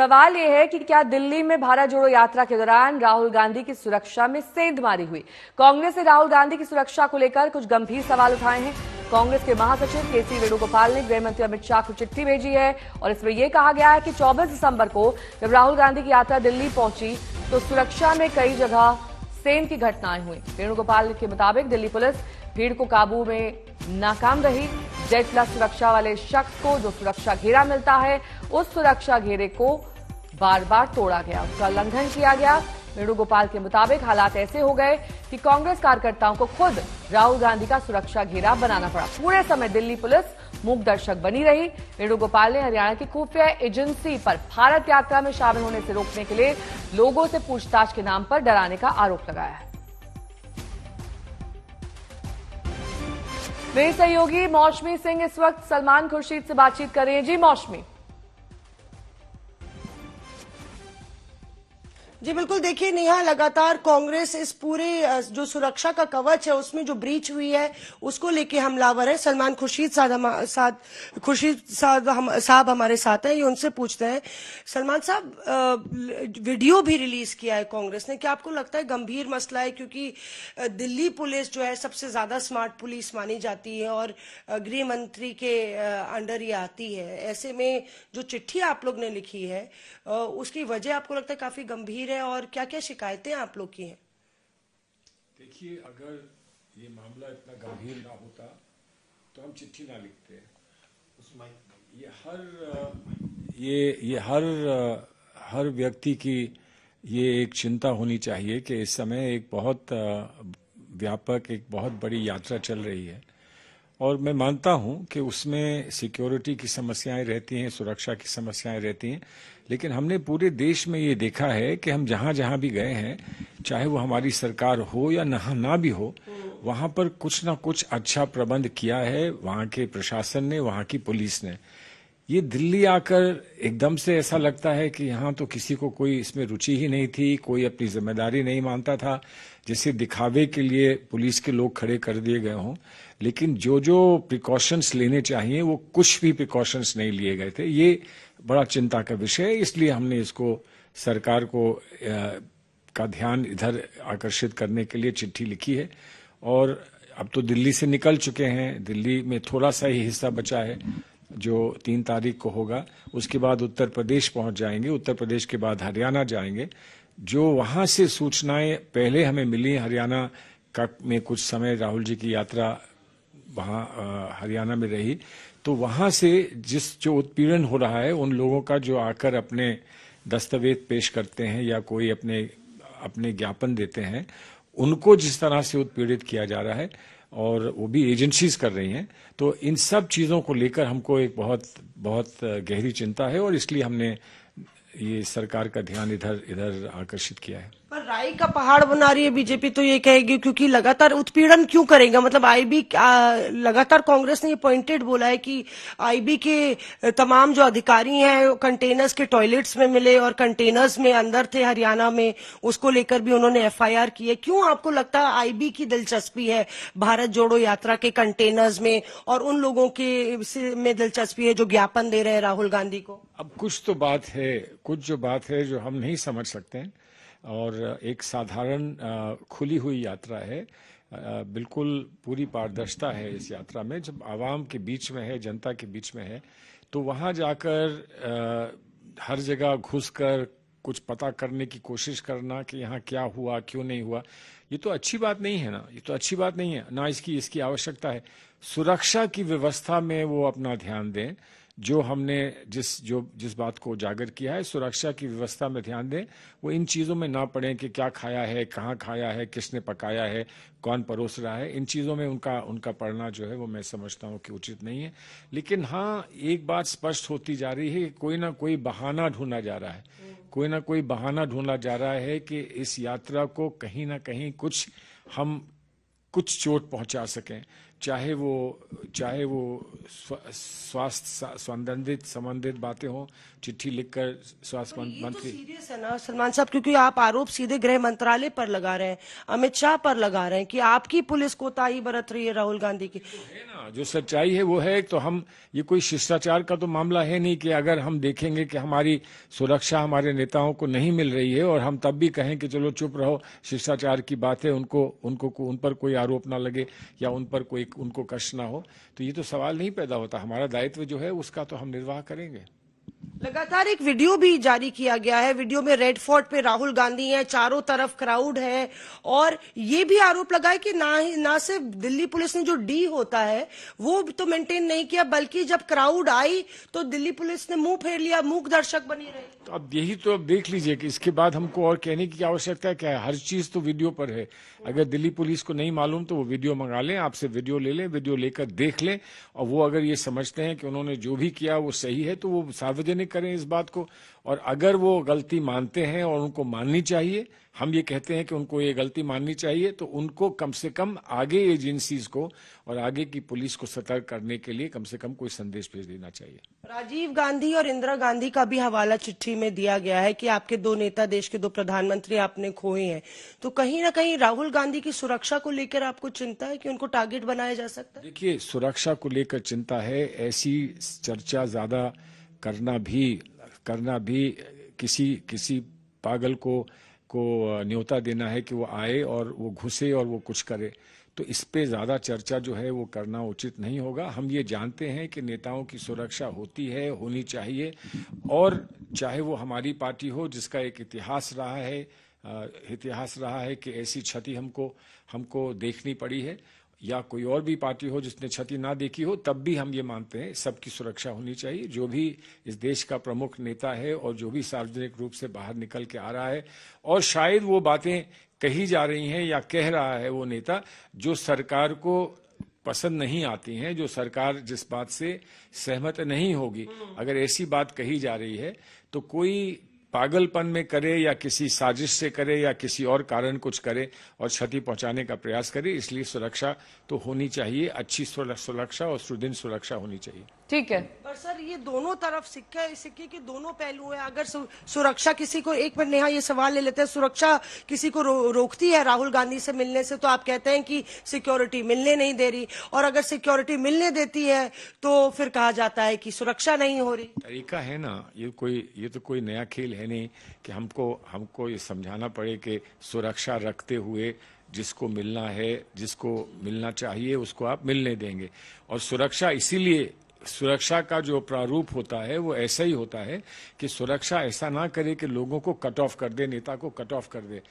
सवाल यह है कि क्या दिल्ली में भारत जोड़ो यात्रा के दौरान राहुल गांधी की सुरक्षा में सेंध मारी हुई कांग्रेस ने राहुल गांधी की सुरक्षा को लेकर कुछ गंभीर सवाल उठाए हैं कांग्रेस के महासचिव के सी वेणुगोपाल ने गृहमंत्री अमित शाह को चिट्ठी भेजी है और इसमें यह कहा गया है कि 24 दिसंबर को जब राहुल गांधी की यात्रा दिल्ली पहुंची तो सुरक्षा में कई जगह सेंध की घटनाएं हुई वेणुगोपाल के मुताबिक दिल्ली पुलिस भीड़ को काबू में नाकाम रही जय प्लस सुरक्षा वाले शख्स को जो सुरक्षा घेरा मिलता है उस सुरक्षा घेरे को बार बार तोड़ा गया उसका उल्लंघन किया गया वेणुगोपाल के मुताबिक हालात ऐसे हो गए कि कांग्रेस कार्यकर्ताओं को खुद राहुल गांधी का सुरक्षा घेरा बनाना पड़ा पूरे समय दिल्ली पुलिस मूक दर्शक बनी रही वेणुगोपाल ने हरियाणा की खुफिया एजेंसी पर भारत यात्रा में शामिल होने से रोकने के लिए लोगों से पूछताछ के नाम पर डराने का आरोप लगाया है मेरे सहयोगी मौसमी सिंह इस वक्त सलमान खुर्शीद से बातचीत कर रहे हैं जी मौसमी जी बिल्कुल देखिए नेहा लगातार कांग्रेस इस पूरे जो सुरक्षा का कवच है उसमें जो ब्रीच हुई है उसको लेके हमलावर है सलमान खुर्शीद साहब साथ खुर्शीद साहब हम, साहब हमारे साथ हैं ये उनसे पूछते हैं सलमान साहब वीडियो भी रिलीज किया है कांग्रेस ने क्या आपको लगता है गंभीर मसला है क्योंकि दिल्ली पुलिस जो है सबसे ज्यादा स्मार्ट पुलिस मानी जाती है और गृह मंत्री के अंडर ये आती है ऐसे में जो चिट्ठी आप लोग ने लिखी है उसकी वजह आपको लगता है काफी गंभीर गंभीर है और क्या क्या शिकायतें आप लोग की हैं देखिए अगर ये मामला इतना गंभीर ना होता तो हम चिट्ठी ना लिखते ये हर ये ये हर हर व्यक्ति की ये एक चिंता होनी चाहिए कि इस समय एक बहुत व्यापक एक बहुत बड़ी यात्रा चल रही है और मैं मानता हूं कि उसमें सिक्योरिटी की समस्याएं रहती हैं सुरक्षा की समस्याएं रहती हैं लेकिन हमने पूरे देश में ये देखा है कि हम जहां जहां भी गए हैं चाहे वो हमारी सरकार हो या ना ना भी हो वहां पर कुछ ना कुछ अच्छा प्रबंध किया है वहां के प्रशासन ने वहां की पुलिस ने ये दिल्ली आकर एकदम से ऐसा लगता है कि यहाँ तो किसी को कोई इसमें रुचि ही नहीं थी कोई अपनी जिम्मेदारी नहीं मानता था जैसे दिखावे के लिए पुलिस के लोग खड़े कर दिए गए हों लेकिन जो जो प्रिकॉशंस लेने चाहिए वो कुछ भी प्रिकॉशंस नहीं लिए गए थे ये बड़ा चिंता का विषय है इसलिए हमने इसको सरकार को आ, का ध्यान इधर आकर्षित करने के लिए चिट्ठी लिखी है और अब तो दिल्ली से निकल चुके हैं दिल्ली में थोड़ा सा ही हिस्सा बचा है जो तीन तारीख को होगा उसके बाद उत्तर प्रदेश पहुंच जाएंगे उत्तर प्रदेश के बाद हरियाणा जाएंगे जो वहां से सूचनाएं पहले हमें मिली हरियाणा का में कुछ समय राहुल जी की यात्रा वहां हरियाणा में रही तो वहां से जिस जो उत्पीड़न हो रहा है उन लोगों का जो आकर अपने दस्तावेज पेश करते हैं या कोई अपने अपने ज्ञापन देते हैं उनको जिस तरह से उत्पीड़ित किया जा रहा है और वो भी एजेंसीज कर रही हैं तो इन सब चीज़ों को लेकर हमको एक बहुत बहुत गहरी चिंता है और इसलिए हमने ये सरकार का ध्यान इधर इधर आकर्षित किया है पर राई का पहाड़ बना रही है बीजेपी तो ये कहेगी क्योंकि लगातार उत्पीड़न क्यों करेगा मतलब आईबी लगातार कांग्रेस ने ये पॉइंटेड बोला है कि आईबी के तमाम जो अधिकारी हैं कंटेनर्स के टॉयलेट्स में मिले और कंटेनर्स में अंदर थे हरियाणा में उसको लेकर भी उन्होंने एफआईआर की है क्यों आपको लगता है आईबी की दिलचस्पी है भारत जोड़ो यात्रा के कंटेनर्स में और उन लोगों के में दिलचस्पी है जो ज्ञापन दे रहे हैं राहुल गांधी को अब कुछ तो बात है कुछ जो बात है जो हम नहीं समझ सकते हैं और एक साधारण खुली हुई यात्रा है बिल्कुल पूरी पारदर्शिता है इस यात्रा में जब आवाम के बीच में है जनता के बीच में है तो वहाँ जाकर हर जगह घुसकर कुछ पता करने की कोशिश करना कि यहाँ क्या हुआ क्यों नहीं हुआ ये तो अच्छी बात नहीं है ना ये तो अच्छी बात नहीं है ना इसकी इसकी आवश्यकता है सुरक्षा की व्यवस्था में वो अपना ध्यान दें जो हमने जिस जो जिस बात को उजागर किया है सुरक्षा की व्यवस्था में ध्यान दें वो इन चीज़ों में ना पड़ें कि क्या खाया है कहाँ खाया है किसने पकाया है कौन परोस रहा है इन चीज़ों में उनका उनका पढ़ना जो है वो मैं समझता हूँ कि उचित नहीं है लेकिन हाँ एक बात स्पष्ट होती जा रही है कि कोई ना कोई बहाना ढूंढा जा रहा है कोई ना कोई बहाना ढूंढा जा रहा है कि इस यात्रा को कहीं ना कहीं कुछ हम कुछ चोट पहुंचा सकें चाहे वो चाहे वो स्वास्थ्य संबंधित संबंधित बातें हों चिट्ठी लिखकर स्वास्थ्य तो तो मंत्री तो सीरियस है ना सलमान साहब क्योंकि आप आरोप सीधे गृह मंत्रालय पर लगा रहे हैं अमित शाह पर लगा रहे हैं कि आपकी पुलिस कोताही बरत रही है राहुल गांधी की तो है ना जो सच्चाई है वो है तो हम ये कोई शिष्टाचार का तो मामला है नहीं कि अगर हम देखेंगे कि हमारी सुरक्षा हमारे नेताओं को नहीं मिल रही है और हम तब भी कहें कि चलो चुप रहो शिष्टाचार की बात है उनको उनको उन पर कोई आरोप ना लगे या उन पर कोई उनको कष्ट ना हो तो ये तो सवाल नहीं पैदा होता हमारा दायित्व जो है उसका तो हम निर्वाह करेंगे लगातार एक वीडियो भी जारी किया गया है वीडियो में रेड फोर्ट पे राहुल गांधी हैं चारों तरफ क्राउड है और ये भी आरोप लगाए कि ना ही ना सिर्फ दिल्ली पुलिस ने जो डी होता है वो तो मेंटेन नहीं किया बल्कि जब क्राउड आई तो दिल्ली पुलिस ने मुंह फेर लिया मूक दर्शक बनी रहे तो अब यही तो अब देख लीजिए कि इसके बाद हमको और कहने की आवश्यकता क्या है हर चीज तो वीडियो पर है अगर दिल्ली पुलिस को नहीं मालूम तो वो वीडियो मंगा लें आपसे वीडियो ले लें वीडियो लेकर देख लें और वो अगर ये समझते हैं कि उन्होंने जो भी किया वो सही है तो वो सार्वजनिक करें इस बात को और अगर वो गलती मानते हैं और उनको माननी चाहिए हम ये कहते हैं कि उनको ये गलती माननी चाहिए तो उनको कम से कम आगे एजेंसीज को और आगे की पुलिस को सतर्क करने के लिए कम से कम कोई संदेश भेज देना चाहिए राजीव गांधी और इंदिरा गांधी का भी हवाला चिट्ठी में दिया गया है कि आपके दो नेता देश के दो प्रधानमंत्री आपने खोए हैं तो कहीं ना कहीं राहुल गांधी की सुरक्षा को लेकर आपको चिंता है कि उनको टारगेट बनाया जा सकता है देखिए सुरक्षा को लेकर चिंता है ऐसी चर्चा ज्यादा करना भी करना भी किसी किसी पागल को को न्योता देना है कि वो आए और वो घुसे और वो कुछ करे तो इस पे ज़्यादा चर्चा जो है वो करना उचित नहीं होगा हम ये जानते हैं कि नेताओं की सुरक्षा होती है होनी चाहिए और चाहे वो हमारी पार्टी हो जिसका एक इतिहास रहा है इतिहास रहा है कि ऐसी क्षति हमको हमको देखनी पड़ी है या कोई और भी पार्टी हो जिसने क्षति ना देखी हो तब भी हम ये मानते हैं सबकी सुरक्षा होनी चाहिए जो भी इस देश का प्रमुख नेता है और जो भी सार्वजनिक रूप से बाहर निकल के आ रहा है और शायद वो बातें कही जा रही हैं या कह रहा है वो नेता जो सरकार को पसंद नहीं आती हैं जो सरकार जिस बात से सहमत नहीं होगी हम्म। अगर ऐसी बात कही जा रही है तो कोई पागलपन में करे या किसी साजिश से करे या किसी और कारण कुछ करे और क्षति पहुंचाने का प्रयास करे इसलिए सुरक्षा तो होनी चाहिए अच्छी सुरक्षा और सुदृढ़ सुरक्षा होनी चाहिए ठीक है पर सर ये दोनों तरफ सिक्के सिक्के के दोनों पहलू हैं अगर सुरक्षा किसी को एक मिनट नेहा ये सवाल ले लेते हैं सुरक्षा किसी को रो, रोकती है राहुल गांधी से मिलने से तो आप कहते हैं कि सिक्योरिटी मिलने नहीं दे रही और अगर सिक्योरिटी मिलने देती है तो फिर कहा जाता है कि सुरक्षा नहीं हो रही तरीका है ना ये कोई ये तो कोई नया खेल है है नहीं कि हमको हमको ये समझाना पड़े कि सुरक्षा रखते हुए जिसको मिलना है जिसको मिलना चाहिए उसको आप मिलने देंगे और सुरक्षा इसीलिए सुरक्षा का जो प्रारूप होता है वो ऐसा ही होता है कि सुरक्षा ऐसा ना करे कि लोगों को कट ऑफ कर दे नेता को कट ऑफ कर दे